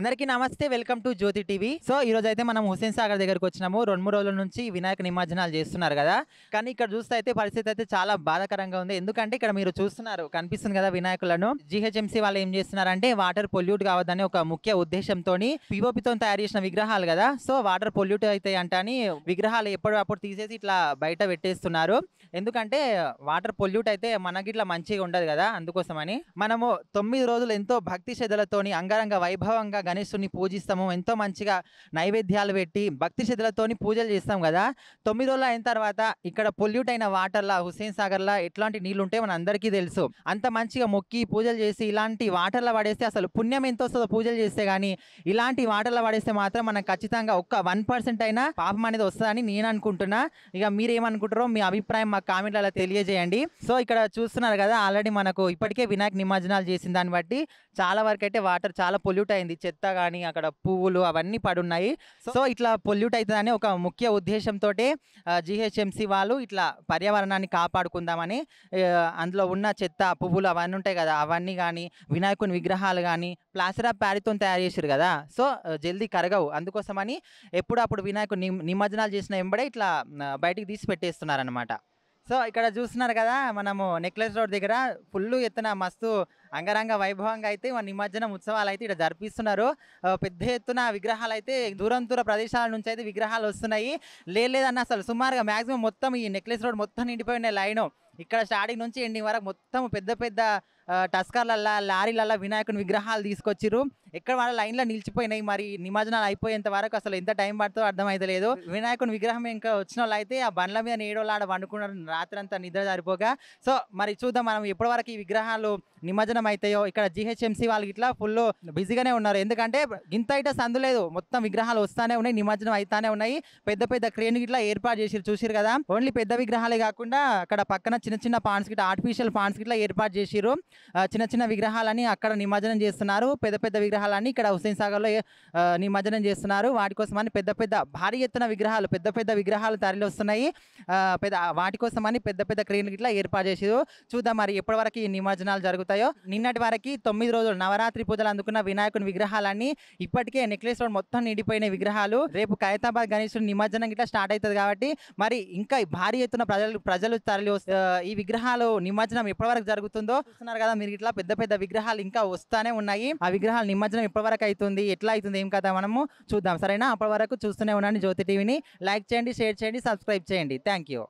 అందరికీ నమస్తే welcome to Jyothi TV so ఈ రోజు అయితే మనం హుసేన్ సాగర్ దగ్గరకు వచ్చినాము రెండు మూడు రోజుల నుంచి వినాయక నిమజ్జనాలు చేస్తున్నారు కదా కానీ ఇక్కడ చూస్తే అయితే పరిస్థితి అయితే చాలా బాధాకరంగా ఉంది ఎందుకంటే ఇక్కడ మీరు చూస్తున్నారు కనిపిస్తుంది కదా వినాయకులను జిహెచ్ఎంసీ వాళ్ళు ఏం చేస్తున్నారంటే వాటర్ పొల్యూట్ కావద్దని ఒక ముఖ్య ఉద్దేశంతో పిఓపితో తయారు చేసిన విగ్రహాలు కదా సో వాటర్ పొల్యూట్ అయితే అంటే విగ్రహాలు ఎప్పటికప్పుడు తీసేసి ఇట్లా బయట పెట్టేస్తున్నారు ఎందుకంటే వాటర్ పొల్యూట్ అయితే ఇట్లా మంచిగా ఉండదు కదా అందుకోసమని మనము తొమ్మిది రోజులు ఎంతో భక్తి శ్రద్ధలతోని అంగరంగ వైభవంగా గణేశుని పూజిస్తాము ఎంతో మంచిగా నైవేద్యాలు పెట్టి భక్తి శ్రద్ధలతోని పూజలు చేస్తాం కదా తొమ్మిది రోజులు అయిన తర్వాత ఇక్కడ పొల్యూట్ అయిన వాటర్లా హుసేన్ సాగర్లా ఎట్లాంటి నీళ్ళు ఉంటే మన అందరికీ తెలుసు అంత మంచిగా మొక్కి పూజలు చేసి ఇలాంటి వాటర్లో పడేస్తే అసలు పుణ్యం ఎంత వస్తుందో పూజలు చేస్తే కానీ ఇలాంటి వాటర్లో పడేస్తే మాత్రం మనం ఖచ్చితంగా ఒక్క వన్ పర్సెంట్ అయినా పాపం అనేది వస్తుందని నేను అనుకుంటున్నా ఇక మీరేమనుకుంటారో మీ అభిప్రాయం మాకు కామెంట్లలో తెలియజేయండి సో ఇక్కడ చూస్తున్నారు కదా ఆల్రెడీ మనకు ఇప్పటికే వినాయక నిమజ్జనాలు చేసిన దాన్ని బట్టి చాలా వరకు అయితే వాటర్ చాలా పొల్యూట్ అయింది చెత్త కానీ అక్కడ పువ్వులు అవన్నీ పడున్నాయి సో ఇట్లా పొల్యూట్ అవుతుందని ఒక ముఖ్య ఉద్దేశంతో జిహెచ్ఎంసీ వాళ్ళు ఇట్లా పర్యావరణాన్ని కాపాడుకుందామని అందులో ఉన్న చెత్త పువ్వులు అవన్నీ ఉంటాయి కదా అవన్నీ కానీ వినాయకుని విగ్రహాలు కానీ ప్లాస్టర్ ఆఫ్ ప్యారితో తయారు చేశారు కదా సో జల్దీ కరగవు అందుకోసమని ఎప్పుడప్పుడు వినాయకుని నిమజ్జనాలు చేసిన వెంబడే ఇట్లా బయటికి తీసి పెట్టేస్తున్నారనమాట సో ఇక్కడ చూస్తున్నారు కదా మనము నెక్లెస్ రోడ్ దగ్గర ఫుల్ ఎత్తున మస్తు అంగరంగ వైభవంగా అయితే మన నిమజ్జనం ఉత్సవాలు అయితే ఇక్కడ జరిపిస్తున్నారు పెద్ద ఎత్తున విగ్రహాలు అయితే దూరం దూర ప్రదేశాల నుంచి అయితే విగ్రహాలు వస్తున్నాయి లేదన్న అసలు సుమారుగా మ్యాక్సిమం మొత్తం ఈ నెక్లెస్ రోడ్ మొత్తం నిండిపోయిన లైను ఇక్కడ స్టార్టింగ్ నుంచి ఎండింగ్ వరకు మొత్తం పెద్ద పెద్ద టస్కర్లల్లా లారీలల్లా వినాయకుని విగ్రహాలు తీసుకొచ్చిరు ఎక్కడ వాళ్ళ లైన్లో నిలిచిపోయినాయి మరి నిమజ్జనాలు అయిపోయేంత వరకు అసలు ఎంత టైం పడుతుందో అర్థమైతలేదు వినాయకుని విగ్రహం ఇంకా వచ్చిన వాళ్ళు అయితే ఆ బండ్ల మీద నేడోళ్ళు ఆడ వండుకున్నారు రాత్రంతా నిద్ర జారిపోగా సో మరి చూద్దాం మనం ఎప్పటి వరకు ఈ విగ్రహాలు నిమజ్జనం అవుతాయో ఇక్కడ జిహెచ్ఎంసీ వాళ్ళు ఇట్లా ఫుల్ బిజీగానే ఉన్నారు ఎందుకంటే ఇంత అయితే సందు లేదు మొత్తం విగ్రహాలు వస్తానే ఉన్నాయి నిమజ్జనం అవుతానే ఉన్నాయి పెద్ద పెద్ద క్రేన్ ఇట్లా ఏర్పాటు చేసిరు చూసారు కదా ఓన్లీ పెద్ద విగ్రహాలే కాకుండా అక్కడ పక్కన చిన్న చిన్న పాన్స్ గిట్లా ఆర్టిఫిషియల్ పాన్స్ గిట్లా ఏర్పాటు చేసిరు చిన్న చిన్న విగ్రహాలని అక్కడ నిమజ్జనం చేస్తున్నారు పెద్ద పెద్ద విగ్రహాలని ఇక్కడ హుస్సేన్ సాగర్లో నిమజ్జనం చేస్తున్నారు వాటి కోసమని పెద్ద పెద్ద భారీ ఎత్తున విగ్రహాలు పెద్ద పెద్ద విగ్రహాలు తరలి వస్తున్నాయి పెద్ద వాటి కోసమని పెద్ద పెద్ద క్రీన్లు ఇట్లా ఏర్పాటు చేసేది చూద్దాం మరి ఎప్పటి వరకు ఈ నిమజ్జనాలు జరుగుతాయో నిన్నటి వరకు తొమ్మిది రోజులు నవరాత్రి పూజలు అందుకున్న వినాయకుని విగ్రహాలన్నీ ఇప్పటికే నెక్లెస్ రోడ్ మొత్తం నిండిపోయిన విగ్రహాలు రేపు ఖైతాబాద్ గణేశుడు నిమజ్జనం ఇట్లా స్టార్ట్ అవుతుంది కాబట్టి మరి ఇంకా భారీ ఎత్తున ప్రజలు ప్రజలు తరలి ఈ విగ్రహాలు నిమజ్జనం ఎప్పటి వరకు జరుగుతుందో చూస్తున్నారు కదా కదా మీరు ఇట్లా పెద్ద పెద్ద విగ్రహాలు ఇంకా వస్తానే ఉన్నాయి ఆ విగ్రహాలు నిమజ్జనం ఇప్పటివరకు అవుతుంది ఎట్లా అవుతుంది ఏం కదా మనము చూద్దాం సరేనా అప్పటి వరకు చూస్తూనే ఉన్నాను జ్యోతి టీవీని లైక్ చేయండి షేర్ చేయండి సబ్స్క్రైబ్ చేయండి థ్యాంక్ యూ